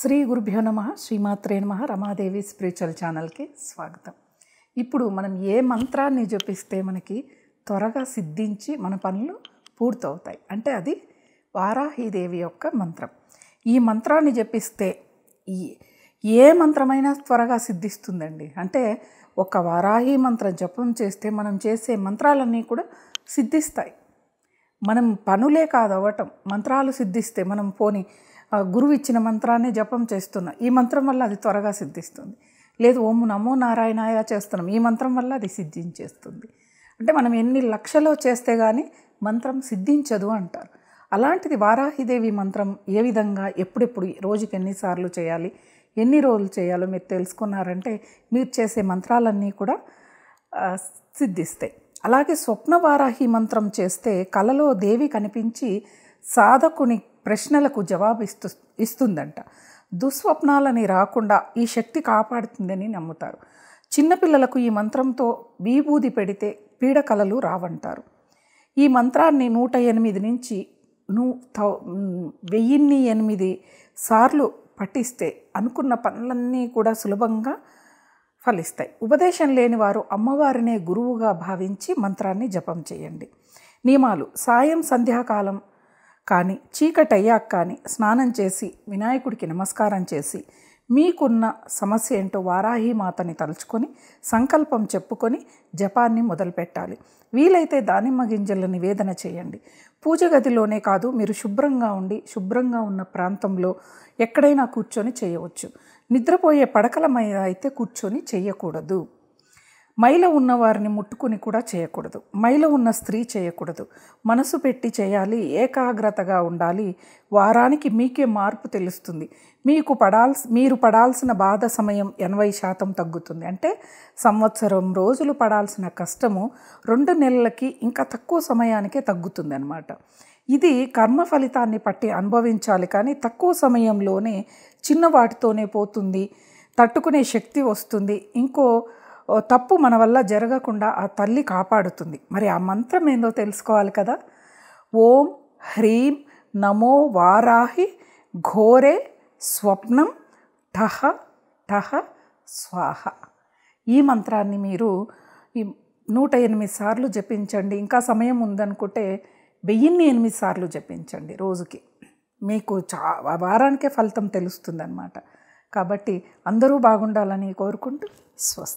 శ్రీ గురుభ్యో నమ శ్రీమాత్రే నమ రమాదేవి స్పిరిచువల్ ఛానల్కి స్వాగతం ఇప్పుడు మనం ఏ మంత్రాన్ని జపిస్తే మనకి త్వరగా సిద్ధించి మన పనులు పూర్తవుతాయి అంటే అది వారాహీదేవి యొక్క మంత్రం ఈ మంత్రాన్ని జపిస్తే ఏ మంత్రమైనా త్వరగా సిద్ధిస్తుందండి అంటే ఒక వారాహి మంత్రం జపం చేస్తే మనం చేసే మంత్రాలన్నీ కూడా సిద్ధిస్తాయి మనం పనులే కాదు అవ్వటం మంత్రాలు సిద్ధిస్తే మనం పోని గురువు ఇచ్చిన మంత్రాన్ని జపం చేస్తున్నాం ఈ మంత్రం వల్ల అది త్వరగా సిద్ధిస్తుంది లేదు ఓము నమో నారాయణాయ చేస్తున్నాం ఈ మంత్రం వల్ల అది సిద్ధించేస్తుంది అంటే మనం ఎన్ని లక్షలో చేస్తే కానీ మంత్రం సిద్ధించదు అంటారు అలాంటిది వారాహిదేవి మంత్రం ఏ విధంగా ఎప్పుడెప్పుడు రోజుకి ఎన్నిసార్లు చేయాలి ఎన్ని రోజులు చేయాలో మీరు తెలుసుకున్నారంటే మీరు చేసే మంత్రాలన్నీ కూడా సిద్ధిస్తాయి అలాగే స్వప్న వారాహి మంత్రం చేస్తే కలలో దేవి కనిపించి సాధకుని ప్రశ్నలకు జవాబు ఇస్తు ఇస్తుందంట దుస్వప్నాలని రాకుండా ఈ శక్తి కాపాడుతుందని నమ్ముతారు చిన్నపిల్లలకు ఈ మంత్రంతో విభూది పెడితే పీడకలలు రావంటారు ఈ మంత్రాన్ని నూట ఎనిమిది నుంచి నూ థౌ వెయ్యిన్ని ఎనిమిది సార్లు పఠిస్తే అనుకున్న పనులన్నీ కూడా సులభంగా ఫలిస్తాయి ఉపదేశం లేని వారు అమ్మవారినే గురువుగా భావించి మంత్రాన్ని జపం చేయండి నియమాలు సాయం సంధ్యాకాలం కానీ చీకటయ్యాక కానీ స్నానం చేసి వినాయకుడికి నమస్కారం చేసి మీకున్న సమస్య ఏంటో వారాహి మాతని తలుచుకొని సంకల్పం చెప్పుకొని జపాన్ని మొదలుపెట్టాలి వీలైతే దానిమ్మ గింజల నివేదన చేయండి పూజ గదిలోనే కాదు మీరు శుభ్రంగా ఉండి శుభ్రంగా ఉన్న ప్రాంతంలో ఎక్కడైనా కూర్చొని చేయవచ్చు నిద్రపోయే పడకల మీద అయితే కూర్చొని చేయకూడదు మైల ఉన్న వారిని ముట్టుకుని కూడా చేయకూడదు మైల ఉన్న స్త్రీ చేయకూడదు మనసు పెట్టి చేయాలి ఏకాగ్రతగా ఉండాలి వారానికి మీకే మార్పు తెలుస్తుంది మీకు పడాల్సి మీరు పడాల్సిన బాధ సమయం ఎనభై శాతం తగ్గుతుంది అంటే సంవత్సరం రోజులు పడాల్సిన కష్టము రెండు నెలలకి ఇంకా తక్కువ సమయానికే తగ్గుతుంది అనమాట ఇది కర్మ ఫలితాన్ని పట్టి అనుభవించాలి కానీ తక్కువ సమయంలోనే చిన్నవాటితోనే పోతుంది తట్టుకునే శక్తి వస్తుంది ఇంకో తప్పు మన వల్ల జరగకుండా ఆ తల్లి కాపాడుతుంది మరి ఆ మంత్రం ఏందో తెలుసుకోవాలి కదా ఓం హ్రీం నమో వారాహి ఘోరే స్వప్నం ఠహ ఠహ స్వాహ ఈ మంత్రాన్ని మీరు ఈ నూట ఎనిమిది సార్లు జపించండి ఇంకా సమయం ఉందనుకుంటే వెయ్యిన్ని ఎనిమిది సార్లు జపించండి రోజుకి మీకు చా వారానికే ఫలితం తెలుస్తుందన్నమాట కాబట్టి అందరూ బాగుండాలని కోరుకుంటూ స్వస్తి